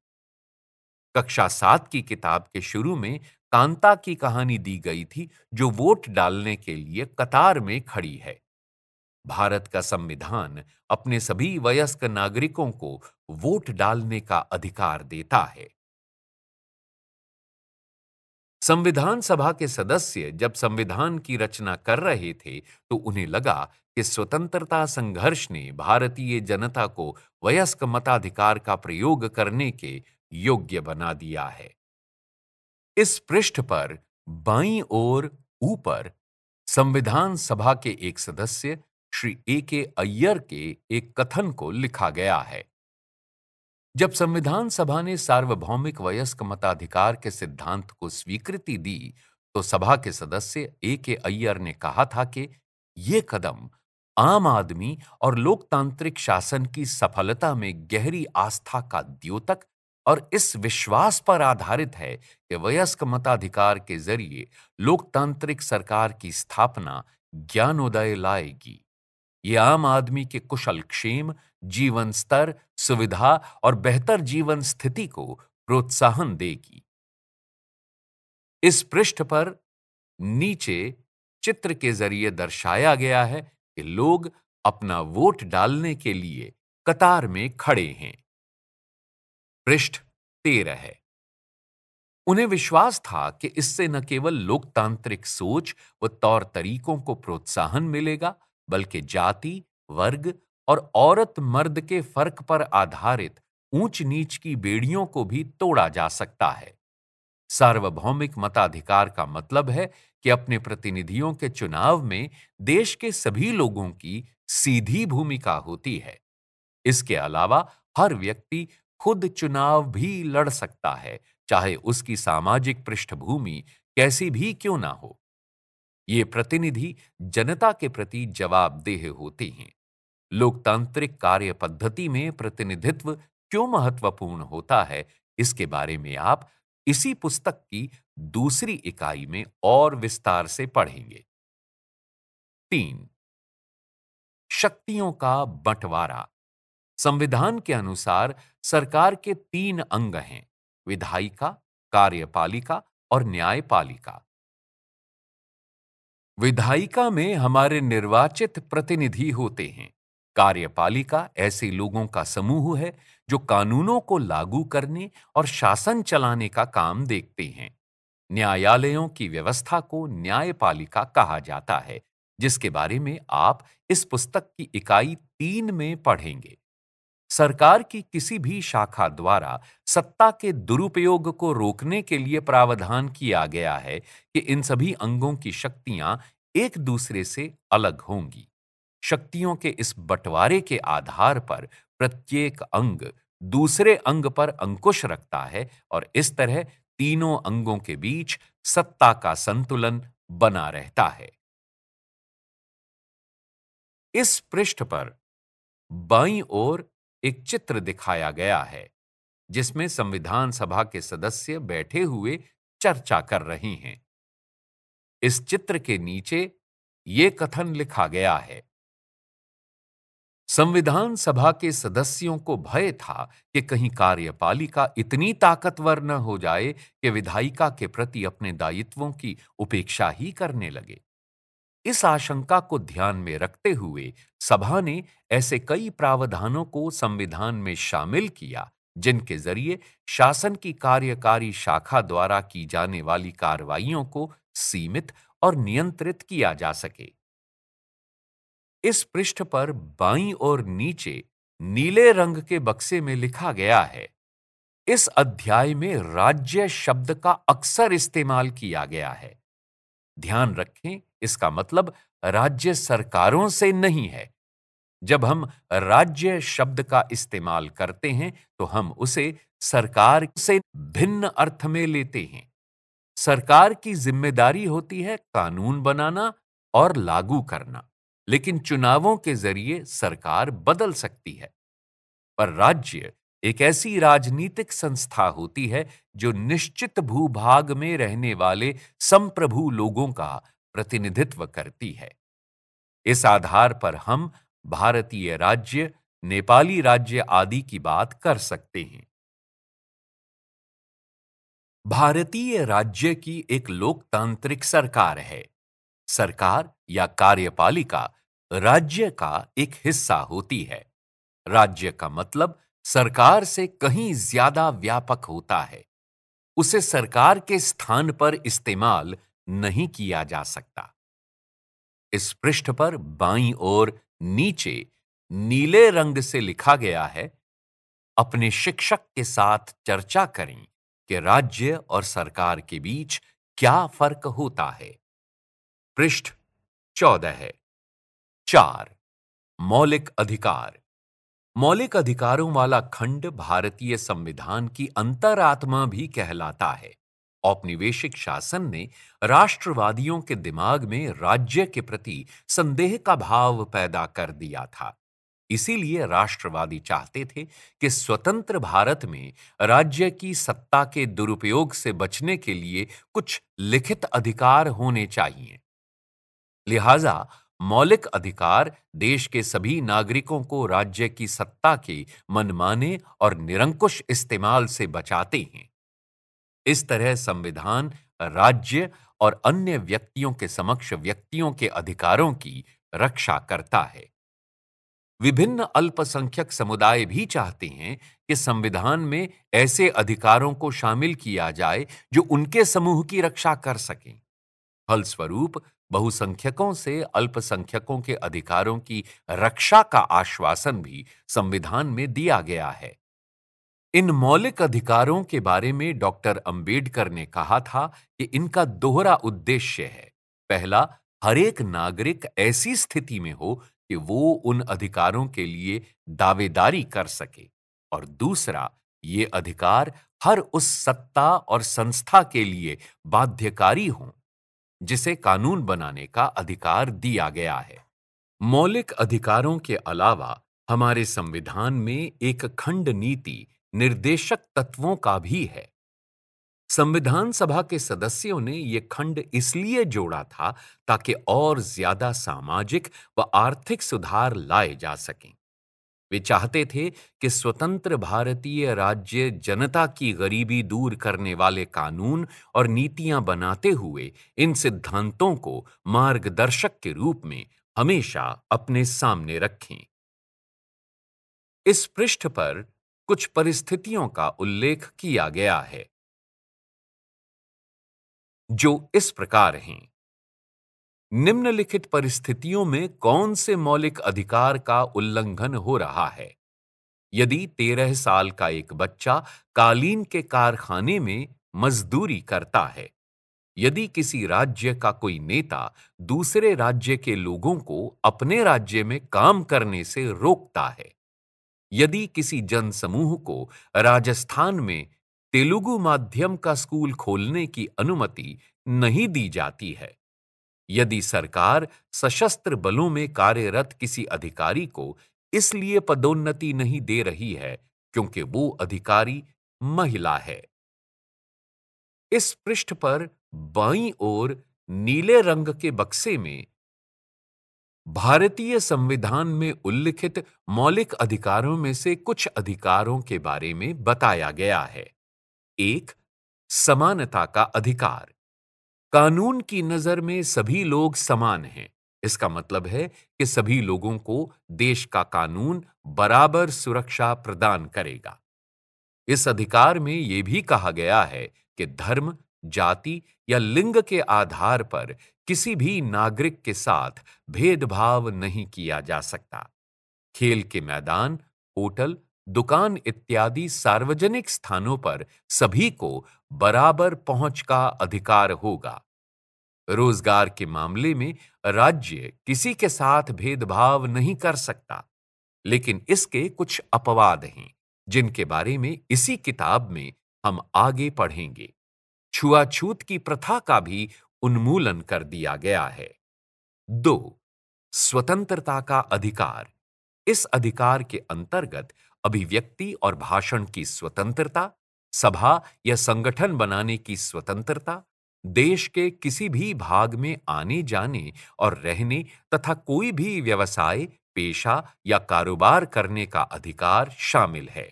कक्षा सात की किताब के शुरू में कांता की कहानी दी गई थी जो वोट डालने के लिए कतार में खड़ी है भारत का संविधान अपने सभी वयस्क नागरिकों को वोट डालने का अधिकार देता है संविधान सभा के सदस्य जब संविधान की रचना कर रहे थे तो उन्हें लगा कि स्वतंत्रता संघर्ष ने भारतीय जनता को वयस्क मताधिकार का प्रयोग करने के योग्य बना दिया है इस पृष्ठ पर बाई और ऊपर संविधान सभा के एक सदस्य श्री ए के अय्यर के एक कथन को लिखा गया है जब संविधान सभा ने सार्वभौमिक वयस्क मताधिकार के सिद्धांत को स्वीकृति दी तो सभा के सदस्य ए के अय्यर ने कहा था कि ये कदम आम आदमी और लोकतांत्रिक शासन की सफलता में गहरी आस्था का द्योतक और इस विश्वास पर आधारित है कि वयस्क मताधिकार के जरिए लोकतांत्रिक सरकार की स्थापना ज्ञानोदय लाएगी ये आम आदमी के कुशल क्षेम जीवन स्तर सुविधा और बेहतर जीवन स्थिति को प्रोत्साहन देगी इस पृष्ठ पर नीचे चित्र के जरिए दर्शाया गया है कि लोग अपना वोट डालने के लिए कतार में खड़े हैं पृष्ठ तेरह है उन्हें विश्वास था कि इससे न केवल लोकतांत्रिक सोच व तौर तरीकों को प्रोत्साहन मिलेगा बल्कि जाति वर्ग और औरत मर्द के फर्क पर आधारित ऊंच नीच की बेड़ियों को भी तोड़ा जा सकता है सार्वभौमिक मताधिकार का मतलब है कि अपने प्रतिनिधियों के चुनाव में देश के सभी लोगों की सीधी भूमिका होती है इसके अलावा हर व्यक्ति खुद चुनाव भी लड़ सकता है चाहे उसकी सामाजिक पृष्ठभूमि कैसी भी क्यों ना हो ये प्रतिनिधि जनता के प्रति जवाबदेह होते हैं लोकतांत्रिक कार्य पद्धति में प्रतिनिधित्व क्यों महत्वपूर्ण होता है इसके बारे में आप इसी पुस्तक की दूसरी इकाई में और विस्तार से पढ़ेंगे तीन शक्तियों का बंटवारा संविधान के अनुसार सरकार के तीन अंग हैं विधायिका कार्यपालिका और न्यायपालिका विधायिका में हमारे निर्वाचित प्रतिनिधि होते हैं कार्यपालिका ऐसे लोगों का समूह है जो कानूनों को लागू करने और शासन चलाने का काम देखते हैं न्यायालयों की व्यवस्था को न्यायपालिका कहा जाता है जिसके बारे में आप इस पुस्तक की इकाई तीन में पढ़ेंगे सरकार की किसी भी शाखा द्वारा सत्ता के दुरुपयोग को रोकने के लिए प्रावधान किया गया है कि इन सभी अंगों की शक्तियां एक दूसरे से अलग होंगी शक्तियों के इस बंटवारे के आधार पर प्रत्येक अंग दूसरे अंग पर अंकुश रखता है और इस तरह तीनों अंगों के बीच सत्ता का संतुलन बना रहता है इस पृष्ठ पर बाई ओर एक चित्र दिखाया गया है जिसमें संविधान सभा के सदस्य बैठे हुए चर्चा कर रहे हैं इस चित्र के नीचे ये कथन लिखा गया है संविधान सभा के सदस्यों को भय था कि कहीं कार्यपालिका इतनी ताकतवर न हो जाए कि विधायिका के प्रति अपने दायित्वों की उपेक्षा ही करने लगे इस आशंका को ध्यान में रखते हुए सभा ने ऐसे कई प्रावधानों को संविधान में शामिल किया जिनके जरिए शासन की कार्यकारी शाखा द्वारा की जाने वाली कार्रवाइयों को सीमित और नियंत्रित किया जा सके इस पृष्ठ पर बाईं और नीचे नीले रंग के बक्से में लिखा गया है इस अध्याय में राज्य शब्द का अक्सर इस्तेमाल किया गया है ध्यान रखें इसका मतलब राज्य सरकारों से नहीं है जब हम राज्य शब्द का इस्तेमाल करते हैं तो हम उसे सरकार से भिन्न अर्थ में लेते हैं सरकार की जिम्मेदारी होती है कानून बनाना और लागू करना लेकिन चुनावों के जरिए सरकार बदल सकती है पर राज्य एक ऐसी राजनीतिक संस्था होती है जो निश्चित भूभाग में रहने वाले संप्रभु लोगों का प्रतिनिधित्व करती है इस आधार पर हम भारतीय राज्य नेपाली राज्य आदि की बात कर सकते हैं भारतीय राज्य की एक लोकतांत्रिक सरकार है सरकार या कार्यपालिका राज्य का एक हिस्सा होती है राज्य का मतलब सरकार से कहीं ज्यादा व्यापक होता है उसे सरकार के स्थान पर इस्तेमाल नहीं किया जा सकता इस पृष्ठ पर बाईं ओर नीचे नीले रंग से लिखा गया है अपने शिक्षक के साथ चर्चा करें कि राज्य और सरकार के बीच क्या फर्क होता है पृष्ठ चौदह है चार मौलिक अधिकार मौलिक अधिकारों वाला खंड भारतीय संविधान की अंतरात्मा भी कहलाता है औपनिवेशिक शासन ने राष्ट्रवादियों के दिमाग में राज्य के प्रति संदेह का भाव पैदा कर दिया था इसीलिए राष्ट्रवादी चाहते थे कि स्वतंत्र भारत में राज्य की सत्ता के दुरुपयोग से बचने के लिए कुछ लिखित अधिकार होने चाहिए लिहाजा मौलिक अधिकार देश के सभी नागरिकों को राज्य की सत्ता के मनमाने और निरंकुश इस्तेमाल से बचाते हैं इस तरह संविधान राज्य और अन्य व्यक्तियों के समक्ष व्यक्तियों के अधिकारों की रक्षा करता है विभिन्न अल्पसंख्यक समुदाय भी चाहते हैं कि संविधान में ऐसे अधिकारों को शामिल किया जाए जो उनके समूह की रक्षा कर सकें फलस्वरूप बहुसंख्यकों से अल्पसंख्यकों के अधिकारों की रक्षा का आश्वासन भी संविधान में दिया गया है इन मौलिक अधिकारों के बारे में डॉक्टर अंबेडकर ने कहा था कि इनका दोहरा उद्देश्य है पहला हरेक नागरिक ऐसी स्थिति में हो कि वो उन अधिकारों के लिए दावेदारी कर सके और दूसरा ये अधिकार हर उस सत्ता और संस्था के लिए बाध्यकारी हों जिसे कानून बनाने का अधिकार दिया गया है मौलिक अधिकारों के अलावा हमारे संविधान में एक खंड नीति निर्देशक तत्वों का भी है संविधान सभा के सदस्यों ने यह खंड इसलिए जोड़ा था ताकि और ज्यादा सामाजिक व आर्थिक सुधार लाए जा सकें वे चाहते थे कि स्वतंत्र भारतीय राज्य जनता की गरीबी दूर करने वाले कानून और नीतियां बनाते हुए इन सिद्धांतों को मार्गदर्शक के रूप में हमेशा अपने सामने रखें इस पृष्ठ पर कुछ परिस्थितियों का उल्लेख किया गया है जो इस प्रकार हैं निम्नलिखित परिस्थितियों में कौन से मौलिक अधिकार का उल्लंघन हो रहा है यदि तेरह साल का एक बच्चा कालीन के कारखाने में मजदूरी करता है यदि किसी राज्य का कोई नेता दूसरे राज्य के लोगों को अपने राज्य में काम करने से रोकता है यदि किसी जनसमूह को राजस्थान में तेलुगु माध्यम का स्कूल खोलने की अनुमति नहीं दी जाती है यदि सरकार सशस्त्र बलों में कार्यरत किसी अधिकारी को इसलिए पदोन्नति नहीं दे रही है क्योंकि वो अधिकारी महिला है इस पृष्ठ पर बाई ओर नीले रंग के बक्से में भारतीय संविधान में उल्लिखित मौलिक अधिकारों में से कुछ अधिकारों के बारे में बताया गया है एक समानता का अधिकार कानून की नजर में सभी लोग समान हैं इसका मतलब है कि सभी लोगों को देश का कानून बराबर सुरक्षा प्रदान करेगा इस अधिकार में यह भी कहा गया है कि धर्म जाति या लिंग के आधार पर किसी भी नागरिक के साथ भेदभाव नहीं किया जा सकता खेल के मैदान होटल दुकान इत्यादि सार्वजनिक स्थानों पर सभी को बराबर पहुंच का अधिकार होगा रोजगार के मामले में राज्य किसी के साथ भेदभाव नहीं कर सकता लेकिन इसके कुछ अपवाद हैं जिनके बारे में इसी किताब में हम आगे पढ़ेंगे छुआछूत की प्रथा का भी उन्मूलन कर दिया गया है दो स्वतंत्रता का अधिकार इस अधिकार के अंतर्गत अभिव्यक्ति और भाषण की स्वतंत्रता सभा या संगठन बनाने की स्वतंत्रता देश के किसी भी भाग में आने जाने और रहने तथा कोई भी व्यवसाय पेशा या कारोबार करने का अधिकार शामिल है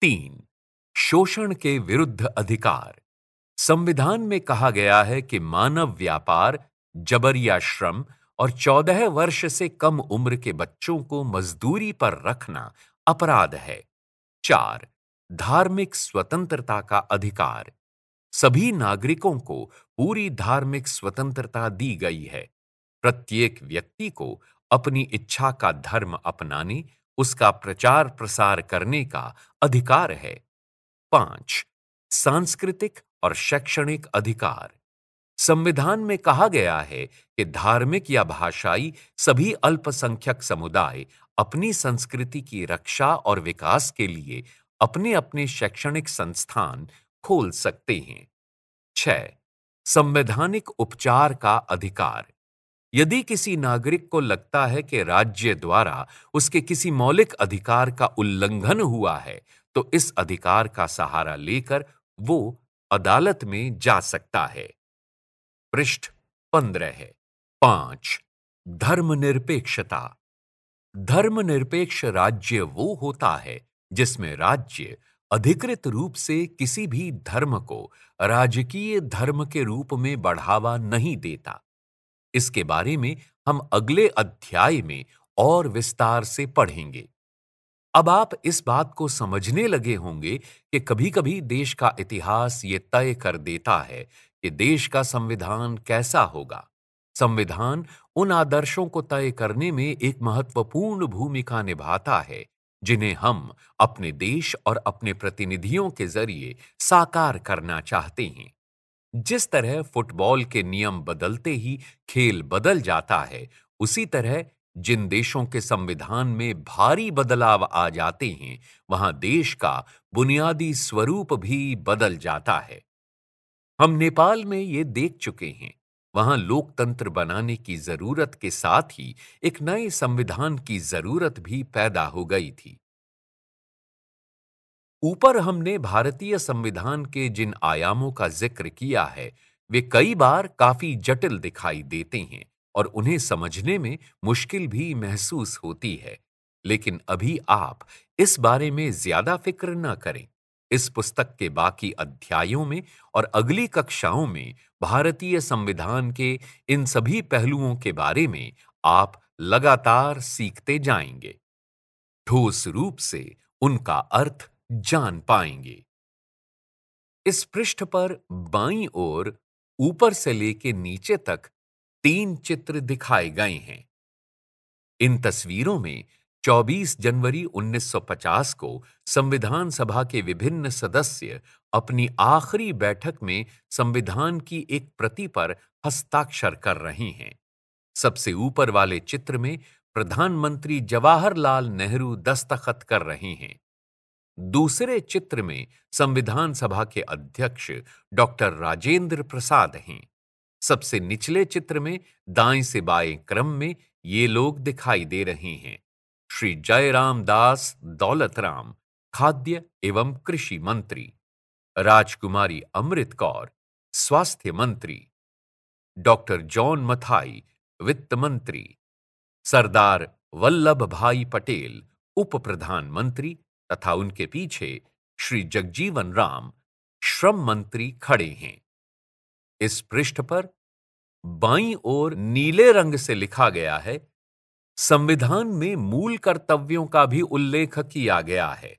तीन शोषण के विरुद्ध अधिकार संविधान में कहा गया है कि मानव व्यापार जबरिया श्रम और चौदह वर्ष से कम उम्र के बच्चों को मजदूरी पर रखना अपराध है चार धार्मिक स्वतंत्रता का अधिकार सभी नागरिकों को पूरी धार्मिक स्वतंत्रता दी गई है प्रत्येक व्यक्ति को अपनी इच्छा का धर्म अपनाने उसका प्रचार प्रसार करने का अधिकार है पांच सांस्कृतिक और शैक्षणिक अधिकार संविधान में कहा गया है कि धार्मिक या भाषाई सभी अल्पसंख्यक समुदाय अपनी संस्कृति की रक्षा और विकास के लिए अपने अपने शैक्षणिक संस्थान खोल सकते हैं छह संवैधानिक उपचार का अधिकार यदि किसी नागरिक को लगता है कि राज्य द्वारा उसके किसी मौलिक अधिकार का उल्लंघन हुआ है तो इस अधिकार का सहारा लेकर वो अदालत में जा सकता है पृष्ठ पंद्रह पांच धर्मनिरपेक्षता धर्मनिरपेक्ष राज्य वो होता है जिसमें राज्य अधिकृत रूप से किसी भी धर्म को राजकीय धर्म के रूप में बढ़ावा नहीं देता इसके बारे में हम अगले अध्याय में और विस्तार से पढ़ेंगे अब आप इस बात को समझने लगे होंगे कि कभी-कभी देश का इतिहास ये तय कर देता है कि देश का संविधान कैसा होगा संविधान उन आदर्शों को तय करने में एक महत्वपूर्ण भूमिका निभाता है जिन्हें हम अपने देश और अपने प्रतिनिधियों के जरिए साकार करना चाहते हैं जिस तरह फुटबॉल के नियम बदलते ही खेल बदल जाता है उसी तरह जिन देशों के संविधान में भारी बदलाव आ जाते हैं वहां देश का बुनियादी स्वरूप भी बदल जाता है हम नेपाल में ये देख चुके हैं वहां लोकतंत्र बनाने की जरूरत के साथ ही एक नए संविधान की जरूरत भी पैदा हो गई थी ऊपर हमने भारतीय संविधान के जिन आयामों का जिक्र किया है वे कई बार काफी जटिल दिखाई देते हैं और उन्हें समझने में मुश्किल भी महसूस होती है लेकिन अभी आप इस बारे में ज्यादा फिक्र न करें इस पुस्तक के बाकी अध्यायों में और अगली कक्षाओं में भारतीय संविधान के इन सभी पहलुओं के बारे में आप लगातार सीखते जाएंगे ठोस रूप से उनका अर्थ जान पाएंगे इस पृष्ठ पर बाई ओर ऊपर से लेके नीचे तक तीन चित्र दिखाए गए हैं इन तस्वीरों में 24 जनवरी 1950 को संविधान सभा के विभिन्न सदस्य अपनी आखिरी बैठक में संविधान की एक प्रति पर हस्ताक्षर कर रहे हैं सबसे ऊपर वाले चित्र में प्रधानमंत्री जवाहरलाल नेहरू दस्तखत कर रहे हैं दूसरे चित्र में संविधान सभा के अध्यक्ष डॉक्टर राजेंद्र प्रसाद हैं सबसे निचले चित्र में दाएं से बाएं क्रम में ये लोग दिखाई दे रहे हैं श्री जयराम दास दौलतराम खाद्य एवं कृषि मंत्री राजकुमारी अमृत कौर स्वास्थ्य मंत्री डॉक्टर जॉन मथाई वित्त मंत्री सरदार वल्लभ भाई पटेल उप प्रधानमंत्री तथा उनके पीछे श्री जगजीवन राम श्रम मंत्री खड़े हैं इस पृष्ठ पर बाईं ओर नीले रंग से लिखा गया है संविधान में मूल कर्तव्यों का भी उल्लेख किया गया है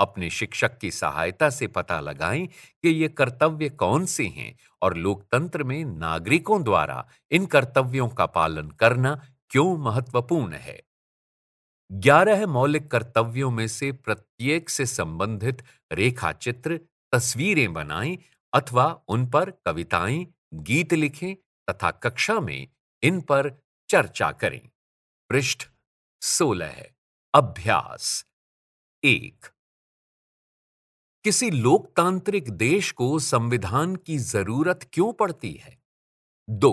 अपने शिक्षक की सहायता से पता लगाएं कि ये कर्तव्य कौन से हैं और लोकतंत्र में नागरिकों द्वारा इन कर्तव्यों का पालन करना क्यों महत्वपूर्ण है ग्यारह मौलिक कर्तव्यों में से प्रत्येक से संबंधित रेखाचित्र तस्वीरें बनाएं अथवा उन पर कविताएं गीत लिखें तथा कक्षा में इन पर चर्चा करें पृष्ठ सोलह अभ्यास एक किसी लोकतांत्रिक देश को संविधान की जरूरत क्यों पड़ती है दो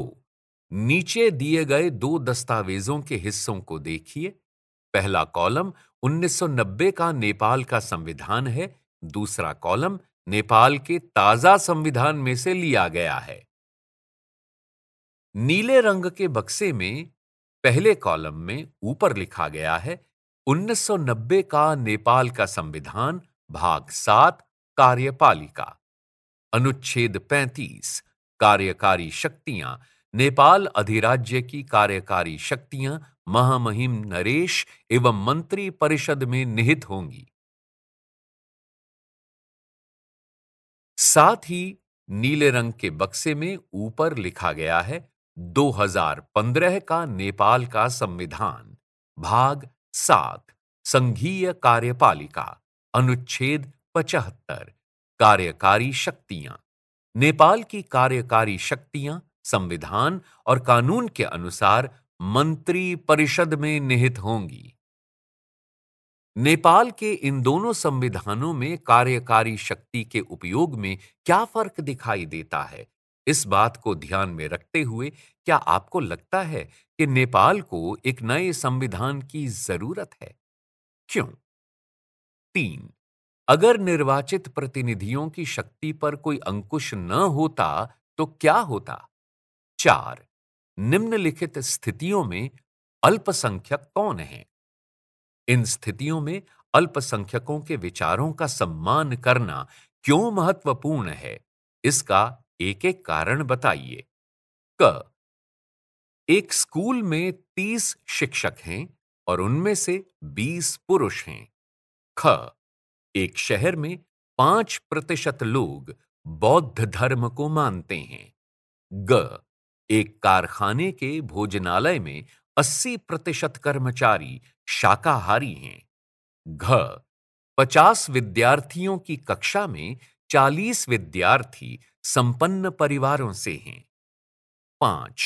नीचे दिए गए दो दस्तावेजों के हिस्सों को देखिए पहला कॉलम 1990 का नेपाल का संविधान है दूसरा कॉलम नेपाल के ताजा संविधान में से लिया गया है नीले रंग के बक्से में पहले कॉलम में ऊपर लिखा गया है 1990 का नेपाल का संविधान भाग सात कार्यपालिका अनुच्छेद 35 कार्यकारी शक्तियां नेपाल अधिराज्य की कार्यकारी शक्तियां महामहिम नरेश एवं मंत्री परिषद में निहित होंगी साथ ही नीले रंग के बक्से में ऊपर लिखा गया है 2015 का नेपाल का संविधान भाग सात संघीय कार्यपालिका अनुच्छेद पचहत्तर कार्यकारी शक्तियां नेपाल की कार्यकारी शक्तियां संविधान और कानून के अनुसार मंत्री परिषद में निहित होंगी नेपाल के इन दोनों संविधानों में कार्यकारी शक्ति के उपयोग में क्या फर्क दिखाई देता है इस बात को ध्यान में रखते हुए क्या आपको लगता है कि नेपाल को एक नए संविधान की जरूरत है क्यों तीन अगर निर्वाचित प्रतिनिधियों की शक्ति पर कोई अंकुश न होता तो क्या होता चार निम्नलिखित स्थितियों में अल्पसंख्यक कौन हैं? इन स्थितियों में अल्पसंख्यकों के विचारों का सम्मान करना क्यों महत्वपूर्ण है इसका एक एक कारण बताइए क एक स्कूल में तीस शिक्षक हैं और उनमें से बीस पुरुष हैं ख एक शहर में पांच प्रतिशत लोग बौद्ध धर्म को मानते हैं ग एक कारखाने के भोजनालय में अस्सी प्रतिशत कर्मचारी शाकाहारी हैं घ पचास विद्यार्थियों की कक्षा में चालीस विद्यार्थी संपन्न परिवारों से हैं पांच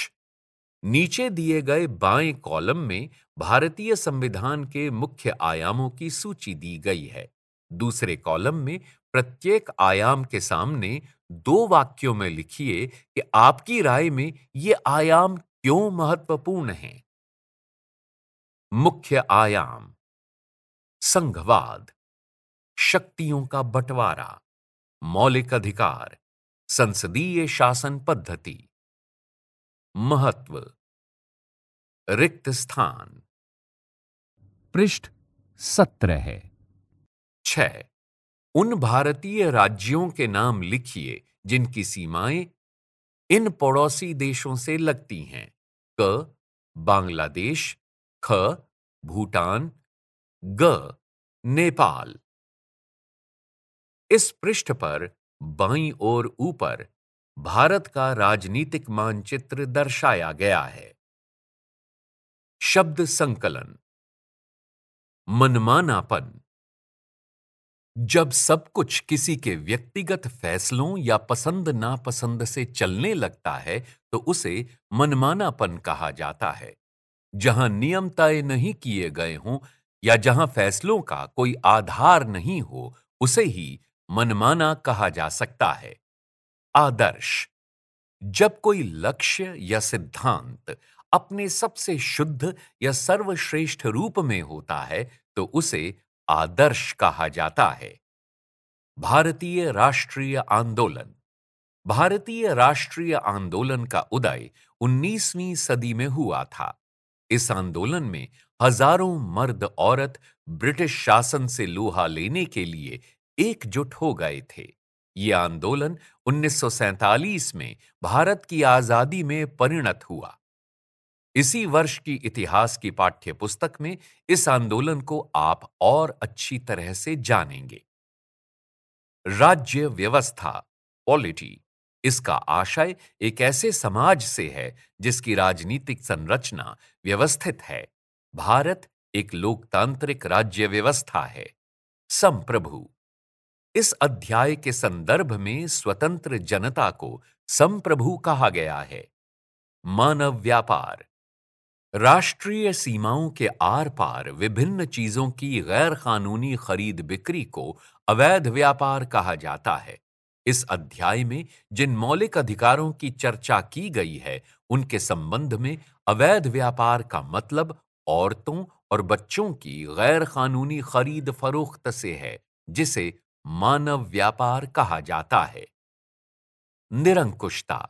नीचे दिए गए बाएं कॉलम में भारतीय संविधान के मुख्य आयामों की सूची दी गई है दूसरे कॉलम में प्रत्येक आयाम के सामने दो वाक्यों में लिखिए कि आपकी राय में ये आयाम क्यों महत्वपूर्ण हैं मुख्य आयाम संघवाद शक्तियों का बंटवारा मौलिक अधिकार संसदीय शासन पद्धति महत्व रिक्त स्थान पृष्ठ सत्र है छ उन भारतीय राज्यों के नाम लिखिए जिनकी सीमाएं इन पड़ोसी देशों से लगती हैं क बांग्लादेश ख भूटान ग नेपाल इस पृष्ठ पर बाई ओर ऊपर भारत का राजनीतिक मानचित्र दर्शाया गया है शब्द संकलन मनमानापन जब सब कुछ किसी के व्यक्तिगत फैसलों या पसंद नापसंद से चलने लगता है तो उसे मनमानापन कहा जाता है जहां नियम तय नहीं किए गए हों या जहां फैसलों का कोई आधार नहीं हो उसे ही मनमाना कहा जा सकता है आदर्श जब कोई लक्ष्य या सिद्धांत अपने सबसे शुद्ध या सर्वश्रेष्ठ रूप में होता है तो उसे आदर्श कहा जाता है भारतीय राष्ट्रीय आंदोलन भारतीय राष्ट्रीय आंदोलन का उदय 19वीं सदी में हुआ था इस आंदोलन में हजारों मर्द औरत ब्रिटिश शासन से लोहा लेने के लिए एकजुट हो गए थे ये आंदोलन 1947 में भारत की आजादी में परिणत हुआ इसी वर्ष की इतिहास की पाठ्य पुस्तक में इस आंदोलन को आप और अच्छी तरह से जानेंगे राज्य व्यवस्था पॉलिटी इसका आशय एक ऐसे समाज से है जिसकी राजनीतिक संरचना व्यवस्थित है भारत एक लोकतांत्रिक राज्य व्यवस्था है संप्रभु इस अध्याय के संदर्भ में स्वतंत्र जनता को संप्रभु कहा गया है मानव व्यापार राष्ट्रीय सीमाओं के आर पार विभिन्न चीजों की गैर कानूनी खरीद बिक्री को अवैध व्यापार कहा जाता है इस अध्याय में जिन मौलिक अधिकारों की चर्चा की गई है उनके संबंध में अवैध व्यापार का मतलब औरतों और बच्चों की गैर कानूनी खरीद फरोख्त से है जिसे मानव व्यापार कहा जाता है निरंकुशता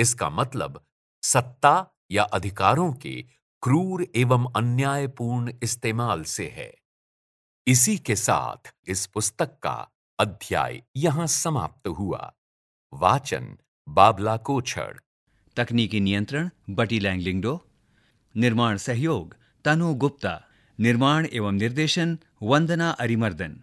इसका मतलब सत्ता या अधिकारों के क्रूर एवं अन्यायपूर्ण इस्तेमाल से है इसी के साथ इस पुस्तक का अध्याय यहां समाप्त हुआ वाचन बाबला कोछड़ तकनीकी नियंत्रण बटी लैंगलिंगडो निर्माण सहयोग तनु गुप्ता निर्माण एवं निर्देशन वंदना अरिमर्दन